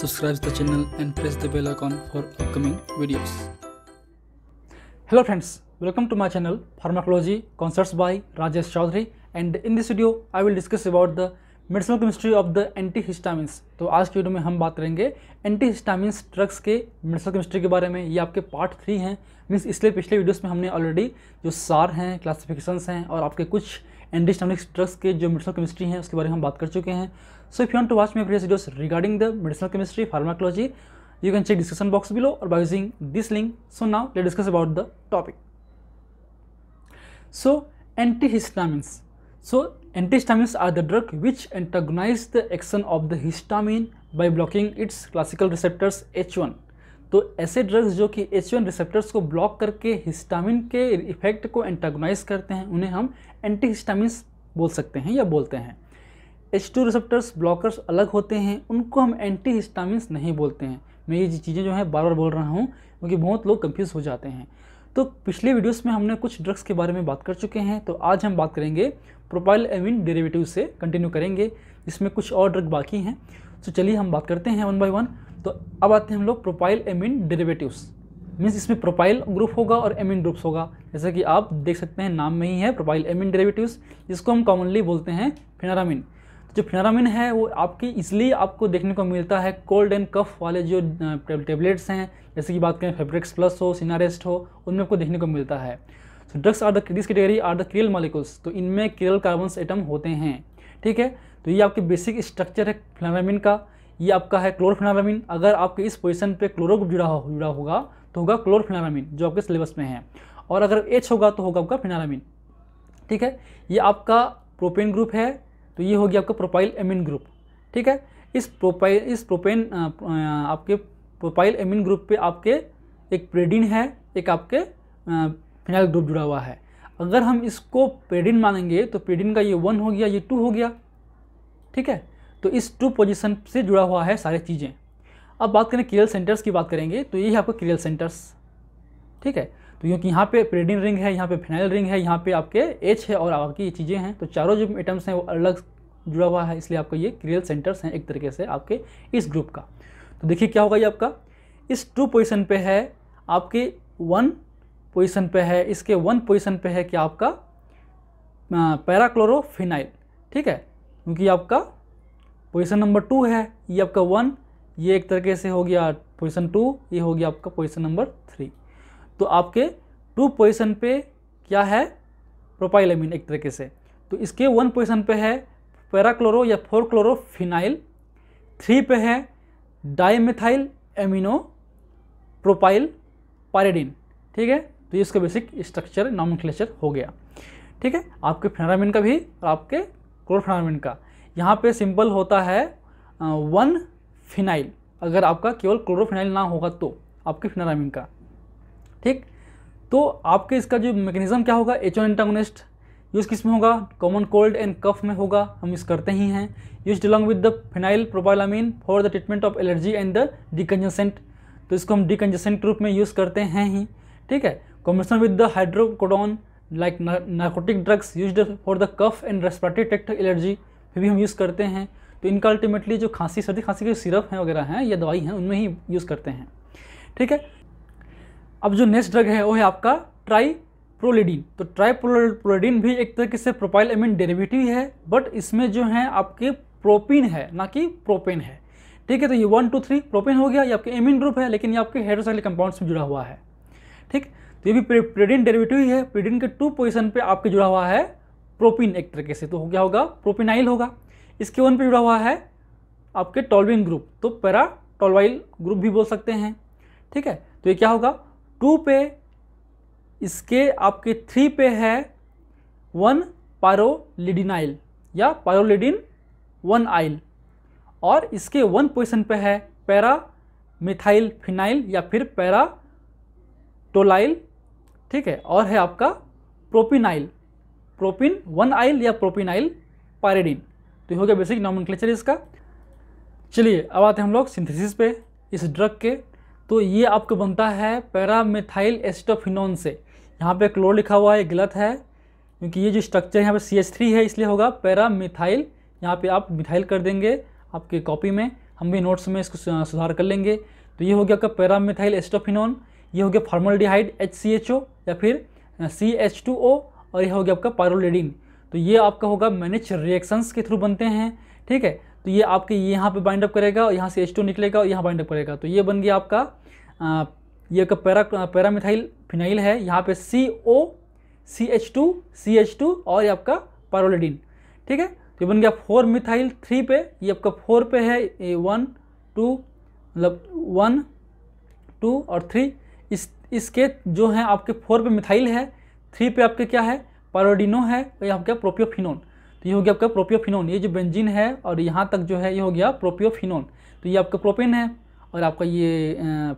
subscribe the channel and press the bell icon for upcoming videos. Hello friends, welcome to my channel Pharmacology Concerts by Rajesh Chaudhary and in this video I will discuss about the medicinal chemistry of the anti histamines तो आज की video में हम बात करेंगे anti histamines drugs के medicinal chemistry के बारे में ये आपके पार्ट थ्री हैं मीन्स इसलिए पिछले वीडियोस में हमने ऑलरेडी जो सार हैं क्लासिफिकेशंस हैं और आपके कुछ एंटी हिस्टामिन्स ड्रग्स के जो मेडिसिनल केमिस्ट्री हैं उसके बारे में हम बात कर चुके हैं So if you want to watch my previous videos regarding the medicinal chemistry, pharmacology, you can check description box below or by using this link. So now let's discuss about the topic. So antihistamines. So antihistamines are the drug which antagonize the action of the histamine by blocking its classical receptors H1. तो ऐसे drugs जो कि H one receptors को block करके histamine के effect को antagonise करते हैं उन्हें हम एंटी हिस्टामिन बोल सकते हैं या बोलते हैं एच टू रिसेप्टर्स ब्लॉकर्स अलग होते हैं उनको हम एंटी हिस्टामिन नहीं बोलते हैं मैं ये चीज़ें जो है बार बार बोल रहा हूँ क्योंकि बहुत लोग कंफ्यूज हो जाते हैं तो पिछले वीडियोस में हमने कुछ ड्रग्स के बारे में बात कर चुके हैं तो आज हम बात करेंगे प्रोपाइल एमिन डेरिवेटिव से कंटिन्यू करेंगे इसमें कुछ और ड्रग बाकी हैं तो चलिए हम बात करते हैं वन बाई वन तो अब आते हैं हम लोग प्रोपाइल एमिन डेरिवेटिव्स मीन्स इसमें प्रोपाइल ग्रुप होगा और एमिन ग्रुप्स होगा जैसा कि आप देख सकते हैं नाम में ही है प्रोपाइल एमिन डेरेवेटिव जिसको हम कॉमनली बोलते हैं फिनारामिन जो फिनारामिन है वो आपकी इसलिए आपको देखने को मिलता है कोल्ड एंड कफ वाले जो टेबलेट्स हैं जैसे कि बात करें फेब्रिक्स प्लस हो सीनारेस्ट हो उनमें आपको देखने को मिलता है so drugs are the this category are the chiral molecules तो इनमें क्रियल कार्बन एटम होते हैं ठीक है तो ये आपके बेसिक स्ट्रक्चर है फिनारामिन का ये आपका है क्लोरफिनारामिन अगर आपके इस पोजिशन पे क्लोरो जुड़ा हो जुड़ा होगा तो होगा क्लोरफिनारामिन जो आपके सिलेबस में है और अगर एच होगा तो होगा आपका फिनारामिन ठीक है ये आपका प्रोपेन ग्रुप है तो ये हो गया आपका प्रोपाइल एमिन ग्रुप ठीक है इस प्रोपाइल इस प्रोपेन आपके प्रोपाइल एमिन ग्रुप पे आपके एक प्रेडिन है एक आपके फिनाइल ग्रुप जुड़ा हुआ है अगर हम इसको प्रेडिन मानेंगे तो प्रेडिन का ये वन हो गया ये टू हो गया ठीक है तो इस टू पोजिशन से जुड़ा हुआ है सारे चीज़ें अब बात करें क्रियल सेंटर्स की बात करेंगे तो ये है आपका क्रियल सेंटर्स ठीक है तो क्योंकि यहाँ पे प्रेडिन रिंग है यहाँ पे फिनाइल रिंग है यहाँ पे आपके एच है और आपकी ये चीज़ें हैं तो चारों जो एटम्स हैं वो अलग जुड़ा हुआ है इसलिए आपका ये क्रियल सेंटर्स हैं एक तरीके से आपके इस ग्रुप का तो देखिए क्या होगा ये आपका इस टू पोजिशन पर है आपके वन पोजिशन पर है इसके वन पोजिशन पर है क्या आपका पैराक्लोरोफिनाइल ठीक है क्योंकि आपका पोजिशन नंबर टू है ये आपका वन ये एक तरीके से हो गया पोजिशन टू ये हो गया आपका पोजिशन नंबर थ्री तो आपके टू पोजिशन पे क्या है प्रोपाइल एमिन एक तरीके से तो इसके वन पोजिशन पे है पैराक्लोरो या फोर क्लोरोफिनाइल थ्री पे है डाईमिथाइल एमिनो प्रोपाइल पायरेडिन ठीक है तो ये इसका बेसिक स्ट्रक्चर नॉम हो गया ठीक है आपके फिनारामिन का भी और आपके क्लोरफेनारामिन का यहाँ पे सिंपल होता है वन फिनाइल अगर आपका केवल क्लोरोफिनाइल ना होगा तो आपके फिनारामिन का ठीक तो आपके इसका जो मैकेनिज्म क्या होगा एचोन एंटागोनिस्ट यूज़ किस में होगा कॉमन कोल्ड एंड कफ में होगा हम यूज़ करते ही हैं use along with the phenyl propylamine for the treatment of allergy and the decongestant तो इसको हम डिकन्जेसेंट रूप में यूज़ करते हैं ही ठीक है combination with the hydrocodone like narcotic drugs use for the cough and respiratory tract allergy फिर भी हम यूज़ करते हैं तो इनका अल्टीमेटली जो खांसी सर्दी खांसी के सिरप हैं वगैरह हैं या दवाई हैं उनमें ही यूज़ करते हैं ठीक है अब जो नेक्स्ट ड्रग है वो है आपका ट्राई प्रोलिडीन तो ट्राई भी एक तरीके से प्रोपाइल एमिन डेरिवेटिव है बट इसमें जो है आपके प्रोपिन है ना कि प्रोपेन है ठीक है तो ये वन टू थ्री प्रोपेन हो गया ये आपके एमिन ग्रुप है लेकिन ये आपके हेड्रोसाइल कंपाउंड से जुड़ा हुआ है ठीक तो ये भी प्रेडिन डेरिवेटिव ही है प्रेडिन के टू पोजिशन पर आपके जुड़ा हुआ है प्रोपिन एक तरीके से तो हो गया होगा प्रोपिनाइल होगा इसके वन पर जुड़ा हुआ है आपके टॉलविन ग्रुप तो पैरा टॉलवाइल ग्रुप भी बोल सकते हैं ठीक है तो ये क्या होगा टू पे इसके आपके थ्री पे है वन पारोलिडिनाइल या पारोलिडिन वन आइल और इसके वन पोजिशन पे है पैरा मिथाइल फिनाइल या फिर पैरा टोलाइल ठीक है और है आपका प्रोपिनाइल प्रोपिन वन आइल या प्रोपिनाइल पायरेडिन तो ये हो गया बेसिक नॉमन इसका चलिए अब आते हैं हम लोग सिंथेसिस पे इस ड्रग के तो ये आपको बनता है पैरामिथाइल एस्टोफिनोन से यहाँ पे क्लोर लिखा हुआ है गलत है क्योंकि ये जो स्ट्रक्चर यहाँ पे सी एच थ्री है इसलिए होगा पैरा मिथाइल यहाँ पे आप मिथाइल कर देंगे आपके कॉपी में हम भी नोट्स में इसको सुधार कर लेंगे तो ये हो गया आपका पैरा मिथाइल एस्टोफिनोन ये हो गया फार्मोलडिहाइड एच सी एच ओ या फिर सी एच टू ओ और यह हो गया आपका पायरोलेडिन तो ये आपका होगा मैनेज रिएक्शंस के थ्रू बनते हैं ठीक है तो ये आपके यहाँ पर बाइंड अप करेगा और यहाँ से एच टू निकलेगा और यहाँ बाइंड अप करेगा तो ये बन गया आपका ये एक पैरा पैरामिथाइल फिनाइल है यहाँ पे C O C H two C H two और ये आपका पारोलिडीन ठीक है तो बन गया फोर मिथाइल थ्री पे ये आपका फोर पे है ये वन टू मतलब वन टू और थ्री इस इसके जो है आपके फोर पे मिथाइल है थ्री पे आपके क्या है पारोडिनो है और ये आपका प्रोपियोफिनोन तो ये हो गया आपका प्रोपियोफिनोन ये जो बेंजिन है और यहाँ तक जो है ये हो गया प्रोपियोफिनोन तो ये आपका प्रोपेन है और आपका ये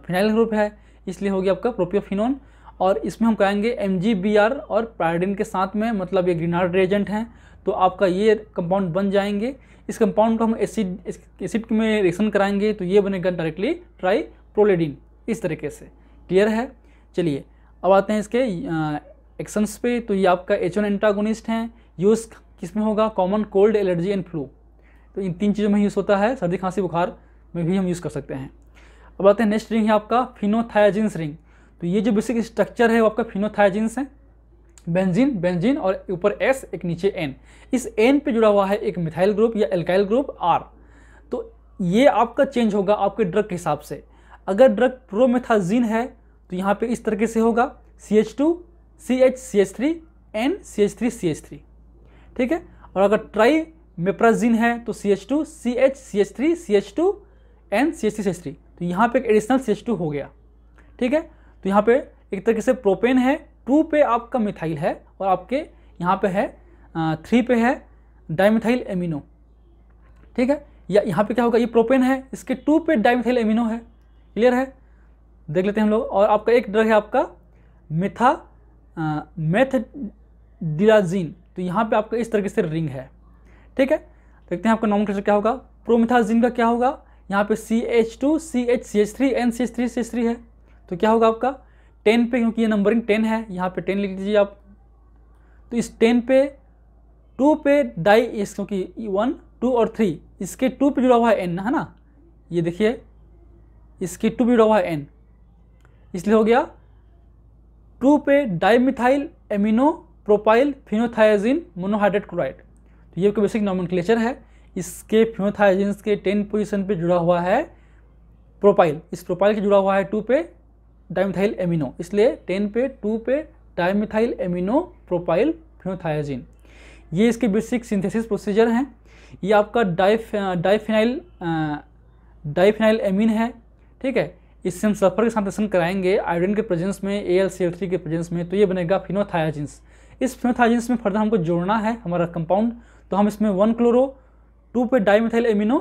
फिनाइल ग्रुप है इसलिए होगी आपका प्रोपियोफिनोन और इसमें हम कहेंगे एम और प्रायोडिन के साथ में मतलब ये ग्रीनार्ड रेजेंट हैं तो आपका ये कंपाउंड बन जाएंगे इस कंपाउंड को हम एसिड एसिड में रिएक्शन कराएंगे तो ये बनेगा डायरेक्टली ट्राई प्रोलेडिन इस तरीके से क्लियर है चलिए अब आते हैं इसके एक्शंस पे तो ये आपका एच ओन एंटागोनिस्ट हैं यूज़ किस में होगा common cold allergy and flu तो इन तीन चीज़ों में यूज़ होता है सर्दी खांसी बुखार में भी हम यूज़ कर सकते हैं अब आते हैं नेक्स्ट रिंग है आपका फिनोथायाजिन्स रिंग तो ये जो बेसिक स्ट्रक्चर है वो आपका फिनोथायाजिन्स है बेंजीन बेंजीन और ऊपर एस एक नीचे एन इस एन पे जुड़ा हुआ है एक मिथाइल ग्रुप या एल्काइल ग्रुप आर तो ये आपका चेंज होगा आपके ड्रग के हिसाब से अगर ड्रग प्रोमेथाजीन है तो यहाँ पे इस तरीके से होगा C H two C H C H three N C H three C H three ठीक है और अगर ट्राई मेप्राजीन है तो C H two C H C H three C H two N C H three C H three तो यहाँ पे एक एडिशनल सी हो गया ठीक है तो यहाँ पे एक तरीके से प्रोपेन है टू पे आपका मिथाइल है और आपके यहाँ पे है थ्री पे है डाइमिथाइल एमिनो ठीक है या यहाँ पे क्या होगा ये प्रोपेन है इसके टू पे डाइमिथाइल एमिनो है क्लियर है देख लेते हैं हम लोग और आपका एक ड्रग है आपका मिथा मेथ मेथडिलाजीन तो यहाँ पे आपका इस तरीके से रिंग है ठीक है देखते हैं आपका नॉमन क्या होगा प्रोमिथाजीन का क्या होगा यहाँ पे C H two C H C H three N C H three C H three है तो क्या होगा आपका टेन पे क्योंकि ये नंबरिंग टेन है यहाँ पे टेन लिख दीजिए आप तो इस टेन पे टू पे डाई एस क्योंकि वन टू और थ्री इसके टू पे जुड़ा हुआ है एन है ना ये देखिए इसके टू पे जुड़ा हुआ है एन इसलिए हो गया टू पे di methyl amino propyl phenothiazine monohydrate chloride तो ये बेसिक नॉमन है इसके फ्यूनोथाइजिन्स के टेन पोजिशन पर जुड़ा हुआ है प्रोपाइल इस प्रोपाइल के जुड़ा हुआ है टू पे डाइमिथाइल एमिनो इसलिए टेन पे टू पे डाइमिथाइल एमिनो प्रोपाइल फिनोथायाजिन ये इसके बेसिक सिंथेसिस प्रोसीजर हैं ये आपका डाइफ डाइफिनाइल डाइफिनाइल एमिन है ठीक है इससे हम सल्फर के साथ कराएंगे आयोडिन के प्रेजेंस में A L C L three के प्रेजेंस में तो ये बनेगा फिनोथायाजिन्स इस फिनोथायाजिन्स में फर्दर हमको जोड़ना है हमारा कंपाउंड तो हम इसमें वन क्लोरो टू पे डाईमिथाइल एमिनो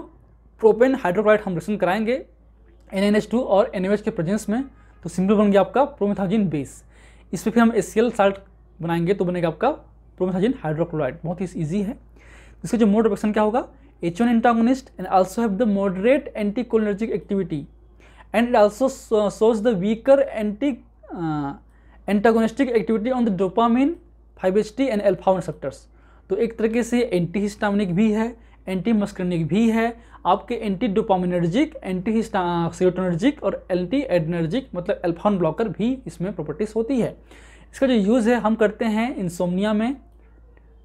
प्रोपेन हाइड्रोक्लाइड हम रिएक्शन कराएंगे एन और एन के प्रेजेंस में तो सिंपल बन गया आपका प्रोमिथाजिन बेस इस पर फिर हम एस साल्ट बनाएंगे तो बनेगा आपका प्रोमिथाजिन हाइड्रोक्लोराइड बहुत ही ईजी है इसका जो मोड ऑफ एक्शन क्या होगा H one antagonist and also have the moderate anti cholinergic activity and it also shows the weaker anti antagonistic activity on the dopamine five H T and alpha one receptors तो एक तरीके से anti histaminic भी है anti muscarinic भी है आपके anti dopaminergic anti serotonergic और एंटी एडनर्जिक मतलब एल्फॉन ब्लॉकर भी इसमें प्रॉपर्टीज़ होती है इसका जो यूज़ है हम करते हैं इंसोमनिया में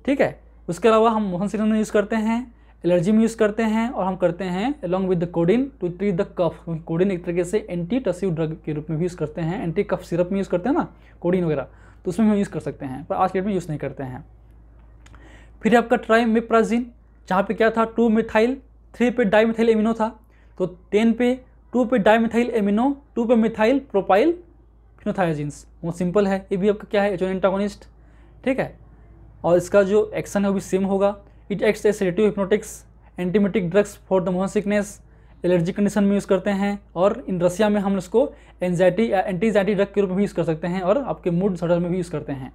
ठीक है उसके अलावा हम मोहन सिग्नल में यूज़ करते हैं एलर्जी में यूज़ करते हैं और हम करते हैं along with the codeine to treat the cough codeine एक तरीके से एंटी टसिव ड्रग के रूप में भी यूज़ करते हैं एंटी कफ सिरप में यूज़ करते हैं ना कोडिन वगैरह तो उसमें हम यूज़ कर सकते हैं पर आज के डेट में यूज़ नहीं करते हैं फिर आपका ट्राई मिप्राजिन जहाँ पे क्या था टू मिथाइल थ्री पे डाई मिथाइल एमिनो था तो टेन पे टू पे डाई मिथाइल एमिनो टू पे मिथाइल प्रोपाइल फिनोथायाजिन्स वो सिंपल है ये भी आपका क्या है एचोन एंटागोनिस्ट ठीक है और इसका जो एक्शन है वो भी सेम होगा इट एक्स एस रेटिव hypnotics antiemetic drugs for the मोहन सिकनेस एलर्जी कंडीशन में यूज़ करते हैं और इन रसिया में हम इसको एनजाइटी एंटी एंटी ड्रग के रूप में भी यूज़ कर सकते हैं और आपके मूड डिसऑर्डर में भी यूज़ करते हैं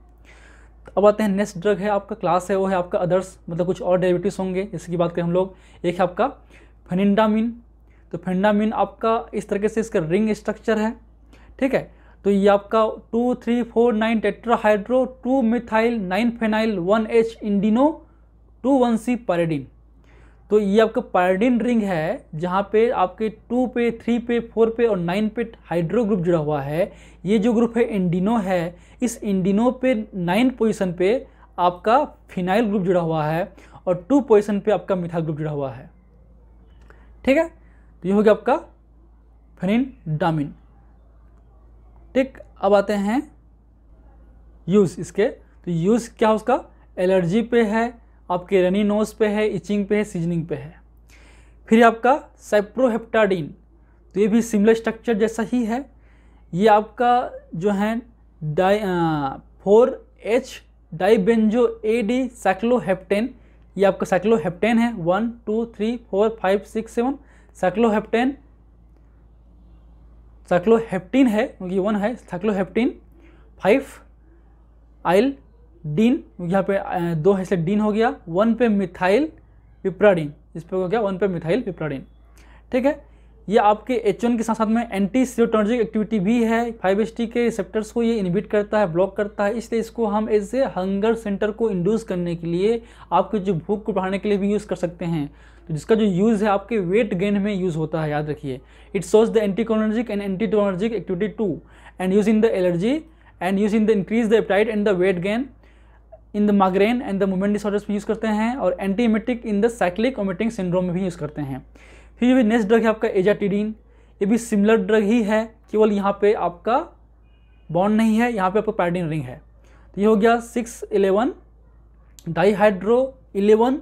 अब आते हैं नेक्स्ट ड्रग है आपका क्लास है वो है आपका अदर्स मतलब कुछ और डायबिटीज होंगे जैसे कि बात करें हम लोग एक है आपका फनिंडामिन तो फेंडामिन आपका इस तरीके से इसका रिंग स्ट्रक्चर है ठीक है तो ये आपका two three four nine tetrahydro two methyl nine phenyl one H indeno two one C pyridine तो ये आपका पायरडिन रिंग है जहाँ पे आपके टू पे थ्री पे फोर पे और नाइन पे हाइड्रो ग्रुप जुड़ा हुआ है ये जो ग्रुप है इंडिनो है इस इंडिनो पे नाइन पोजिशन पे आपका फिनाइल ग्रुप जुड़ा हुआ है और टू पोजिशन पे आपका मिथाइल ग्रुप जुड़ा हुआ है ठीक है तो ये हो गया आपका फेनिन डामिन ठीक अब आते हैं यूज़ इसके तो यूज़ क्या उसका एलर्जी पे है आपके रनी नोज पे है इचिंग पे है सीजनिंग पे है फिर आपका साइप्रोहेप्टाडीन तो ये भी सिमिलर स्ट्रक्चर जैसा ही है ये आपका जो है di four H dibenzo A D cycloheptane ये आपका साइक्लोहेप्टेन है one two three four five six seven cycloheptane cycloheptene है क्योंकि वन है साइक्लोहेप्टीन फाइव आइल डीन यहाँ पे दो है डीन हो गया वन पे मिथाइल विप्राडीन इस पे हो गया वन पे मिथाइल विप्राडीन ठीक है ये आपके एच के साथ साथ में एंटी सीरोटर्जिक एक्टिविटी भी है फाइव एस के रिसेप्टर्स को ये इनिबिट करता है ब्लॉक करता है इसलिए इसको हम एज ए हंगर सेंटर को इंड्यूस करने के लिए आपके जो भूख को बढ़ाने के लिए भी यूज़ कर सकते हैं तो जिसका जो यूज़ है आपके वेट गेन में यूज़ होता है याद रखिए it shows the anticholinergic and anti activity to and use in the allergy and use in the increase the appetite and the weight gain in the migraine and the movement disorders में use करते हैं और antiemetic in the cyclic vomiting syndrome में भी use करते हैं फिर जो नेक्स्ट ड्रग है आपका एजाटिडीन ये भी सिमिलर ड्रग ही है केवल यहाँ पे आपका बॉन्ड नहीं है यहाँ पे आपका पैडिन रिंग है तो ये हो गया सिक्स इलेवन डाईहाइड्रो इलेवन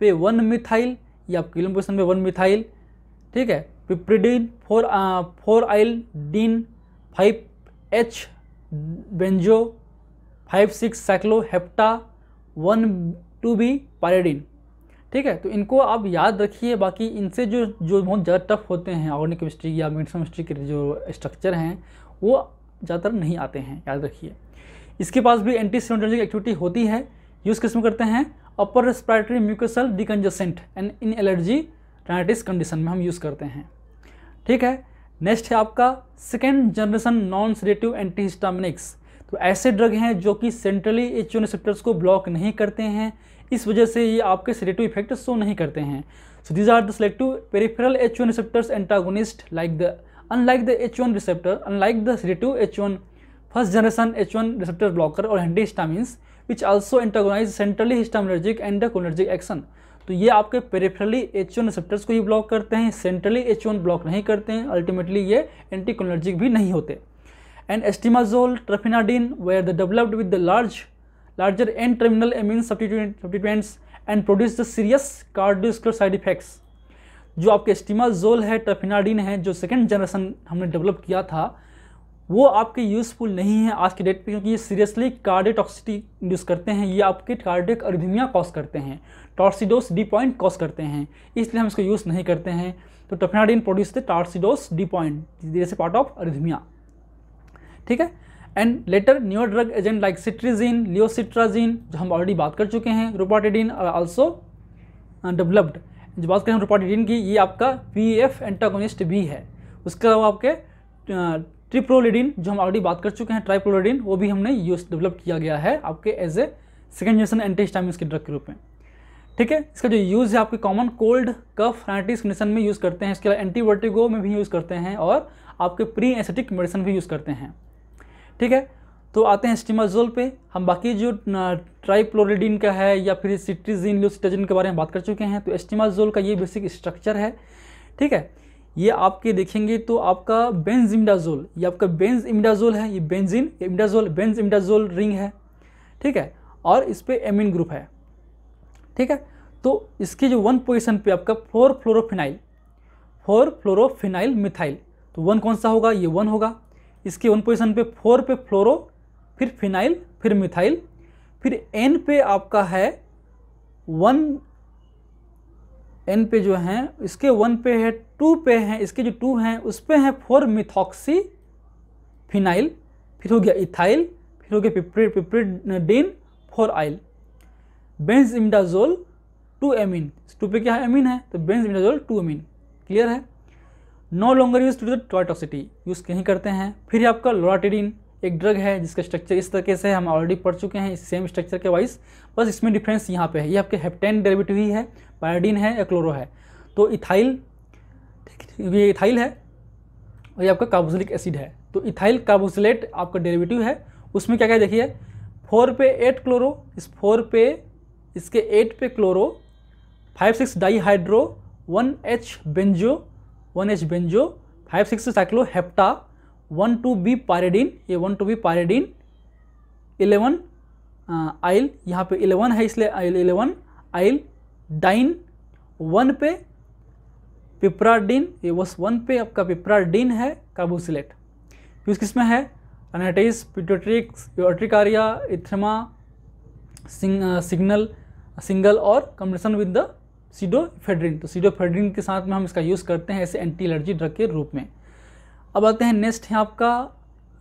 पे वन मिथाइल ये आपकी इलेवन पोजिशन पे वन मिथाइल ठीक है piperidine four four ylidene five H benzo five six cyclo hepta one two B pyridine ठीक है तो इनको आप याद रखिए बाकी इनसे जो जो बहुत ज़्यादा टफ होते हैं ऑर्गेनिक केमिस्ट्री या मिड केमिस्ट्री के जो स्ट्रक्चर हैं वो ज़्यादातर नहीं आते हैं याद रखिए इसके पास भी एंटी सिनोटर्जिक एक्टिविटी होती है यूज़ किस्म करते हैं upper respiratory mucosal decongestant and in allergy rhinitis condition में हम यूज़ करते हैं ठीक है नेक्स्ट है आपका second generation non sedative antihistaminics तो ऐसे ड्रग हैं जो कि सेंट्रली एच रिसेप्टर्स को ब्लॉक नहीं करते हैं इस वजह से ये आपके सेडेटिव इफेक्ट शो नहीं करते हैं so these are the selective peripheral H receptors antagonist like the unlike the H one receptor unlike the sedative H one first generation H one receptor blocker और histamines which also antagonise centrally histaminergic and cholinergic action तो ये आपके peripherally H own receptors को ही block करते हैं centrally H own block नहीं करते हैं अल्टीमेटली ये एंटीकोलर्जिक भी नहीं होते and estimazole trifenadine were developed with the large larger N-terminal amine substituents and produce the serious cardiovascular side effects. जो आपके एस्टिमाजोल है ट्रफिनाडीन है जो सेकेंड जनरेशन हमने डेवलप किया था वो आपके यूज़फुल नहीं है आज के डेट पे क्योंकि ये सीरियसली कार्डियोटॉक्सिटी इंड्यूस करते हैं ये आपके कार्डिक अरिधमिया कॉज करते हैं टॉर्सिडोस डी पॉइंट कॉज करते हैं इसलिए हम इसको यूज़ नहीं करते हैं तो terfenadine produce the torsades de pointes जैसे पार्ट ऑफ अरिधमिया ठीक है and later new drug agent like cetirizine levocetirizine जो हम ऑलरेडी बात कर चुके हैं रोपाटेडिन आर ऑल्सो डेवलप्ड जो बात करें रोपाटेडिन की ये आपका पी एफ एंटागोनिस्ट भी है उसके अलावा आपके ट्रिप्रोलिडिन uh, जो हम ऑलरेडी बात कर चुके हैं ट्राइप्रोलिडिन वो भी हमने यूज डेवलप किया गया है आपके as a second generation antihistamine के ड्रग के रूप में ठीक है इसका जो यूज़ है आपके कॉमन कोल्ड कफ फ्राइटिस मेडिसन में यूज़ करते हैं इसके अलावा एंटीवर्टिगो में भी यूज़ करते हैं और आपके प्री एसेटिक मेडिसिन भी यूज़ करते हैं ठीक है तो आते हैं स्टीमाजोल पे हम बाकी जो ट्राइप्लोरिडिन का है या फिर सिट्रीजिन ल्यूसिटाजिन के बारे में बात कर चुके हैं तो एस्टिमाजोल का ये बेसिक स्ट्रक्चर है ठीक है ये आपके देखेंगे तो आपका बेंज इम्डाजोल ये आपका बेंज इमडाजोल है ये benzene imidazole benz imidazole ring है ठीक है और इस पर एमिन ग्रुप है ठीक है तो इसके जो वन पोजिशन पर आपका four fluorophenyl four fluorophenyl methyl तो वन कौन सा होगा ये वन होगा इसके वन पोजिशन पे फोर पे फ्लोरो फिर फिनाइल फिर मिथाइल फिर एन पे आपका है वन एन पे जो हैं इसके वन पे है टू पे हैं इसके जो टू हैं उस पे हैं फोर मिथॉक्सी फिनाइल फिर हो गया इथाइल फिर हो गया piperid piperidine four yl benz imidazole two amine two पे क्या है एमिन है तो benz imidazole two amine clear है no longer use to the toxicity use नहीं करते हैं फिर आपका लोराटिडिन एक ड्रग है जिसका स्ट्रक्चर इस तरीके से हम ऑलरेडी पढ़ चुके हैं इस सेम स्ट्रक्चर के वाइज बस इसमें डिफरेंस यहाँ पे है ये आपके हेप्टेन डेरिवेटिव ही है पायोडीन है या क्लोरो है तो इथाइल ये इथाइल है और ये आपका कार्बोसिलिक एसिड है तो इथाइल कार्बोसिलेट आपका डेरिवेटिव है उसमें क्या क्या देखिए फोर पे एट क्लोरो इस फोर पे इसके एट पे chloro five six di hydro one H benzo one H benzo five six cyclo hepta one two B pyridine ये one two B pyridine eleven yl यहाँ पे इलेवन है इसलिए yl eleven yl diene one पे piperidine ये बस one पे आपका पिपराडिन है काबूसिलेट यूज़ किस में है अनाटिस पिटोट्रिक्स ऑट्रिकारिया इथ्रमा सिग्नल सिंगल और कम्बिनेशन विद द सीडोफेड्रिन तो सीडोफेड्रिन के साथ में हम इसका यूज़ करते हैं ऐसे एंटी एलर्जी ड्रग के रूप में अब आते हैं नेक्स्ट है आपका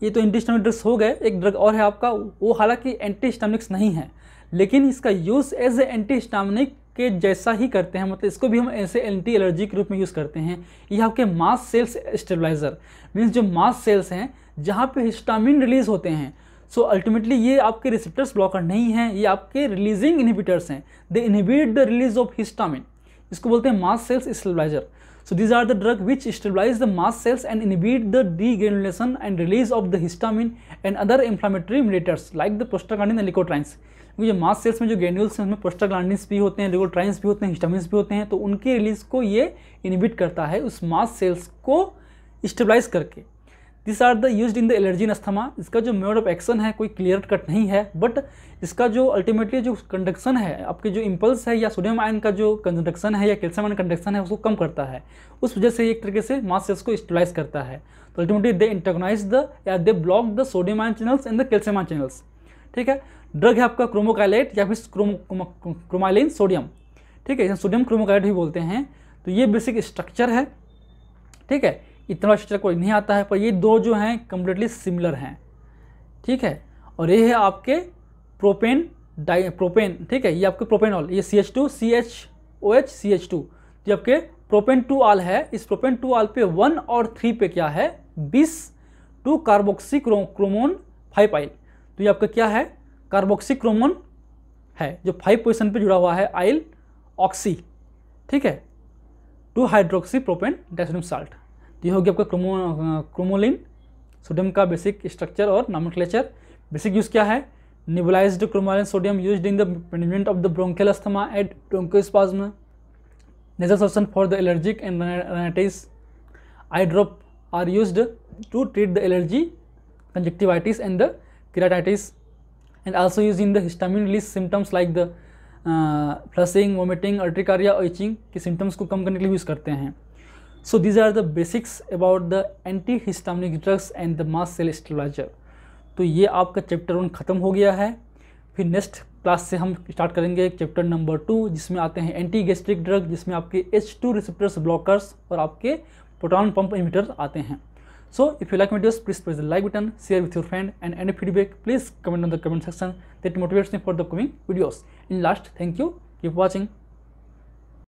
ये तो एंटीस्टामिक ड्रग्स हो गए एक ड्रग और है आपका वो हालांकि स्टामिक्स नहीं है लेकिन इसका यूज़ एज ए एंटीस्टामिक के जैसा ही करते हैं मतलब इसको भी हम ऐसे एंटी एलर्जी के रूप में यूज़ करते हैं ये आपके मास सेल्स स्टेबलाइज़र मीन्स जो मास सेल्स हैं जहाँ पे हिस्टामिन रिलीज़ होते हैं सो so अल्टीमेटली ये आपके रिसेप्टर्स ब्लॉकर नहीं हैं ये आपके रिलीजिंग इनहिबिटर्स हैं they inhibit the release of histamine इसको बोलते हैं mast cells stabiliser so these are the drug which stabilise the mast cells and inhibit the degranulation and release of the histamine and other inflammatory mediators like the prostaglandin leukotrienes क्योंकि जो मास sales में जो granules हैं उसमें prostaglandins भी होते हैं लिकोट्राइंस भी होते हैं हिस्टामिन भी होते हैं तो उनकी रिलीज को ये इनहिबिट करता है उस मास सेल्स को स्टेबलाइज करके this are the use in the allergy asthma इसका जो मोड ऑफ एक्शन है कोई क्लियर कट नहीं है बट इसका जो अल्टीमेटली जो कंडक्शन है आपके जो इम्पल्स है या सोडियम आयन का जो कंडक्शन है या कैल्शियम आयन कंडक्शन है उसको कम करता है उस वजह से एक तरीके से मास सेल्स को स्टेलाइज करता है तो अल्टीमेटली दे इंटरगनाइज द या they block the sodium ion channels and the calcium ion channels ठीक है ड्रग है आपका क्रोमोकाइलेट या फिर क्रोमाइलिन सोडियम ठीक है सोडियम क्रोमोकाइलेट भी बोलते हैं तो ये बेसिक स्ट्रक्चर है ठीक है इतना स्ट्रक्चर कोई नहीं आता है पर ये दो जो हैं कम्प्लीटली सिमिलर हैं ठीक है और ये है आपके प्रोपेन डाइ प्रोपेन ठीक है ये आपके प्रोपेन ऑल ये C H two C H O H C H two ये आपके प्रोपेन टू आल है इस प्रोपेन टू आल पे वन और थ्री पे क्या है bis two carboxy chromone five yl तो ये आपका क्या है कार्बोक्सी क्रोमोन है जो फाइव पोजिशन पे जुड़ा हुआ है आइल ऑक्सी ठीक है two hydroxy propane disodium salt तो ये हो गया आपका क्रोमो क्रोमोलिन सोडियम का बेसिक स्ट्रक्चर और क्लेचर बेसिक यूज़ क्या है nebulise cromolyn sodium use in the management of the bronchial asthma at bronchospasm nasal solution for the allergic एंडटिस eye drop are use to treat the allergy conjunctivitis and the keratitis and also use in the histamine release symptoms like the flushing vomiting अल्ट्रिकारिया और itching के symptoms को कम करने के लिए use करते हैं So these are the basics about the antihistaminic drugs and the mast cell stabilizer. तो ये आपका चैप्टर वन ख़त्म हो गया है फिर नेक्स्ट क्लास से हम स्टार्ट करेंगे चैप्टर नंबर टू जिसमें आते हैं एंटी गैस्ट्रिक ड्रग जिसमें आपके एच टू रिसिप्टर्स ब्लॉकर्स और आपके प्रोटॉन पंप इमिटर्स आते हैं So if you like my videos, please press the like button, share with your friend and any feedback, please comment on the comment section that motivates me for the upcoming videos. And last, thank you, keep watching.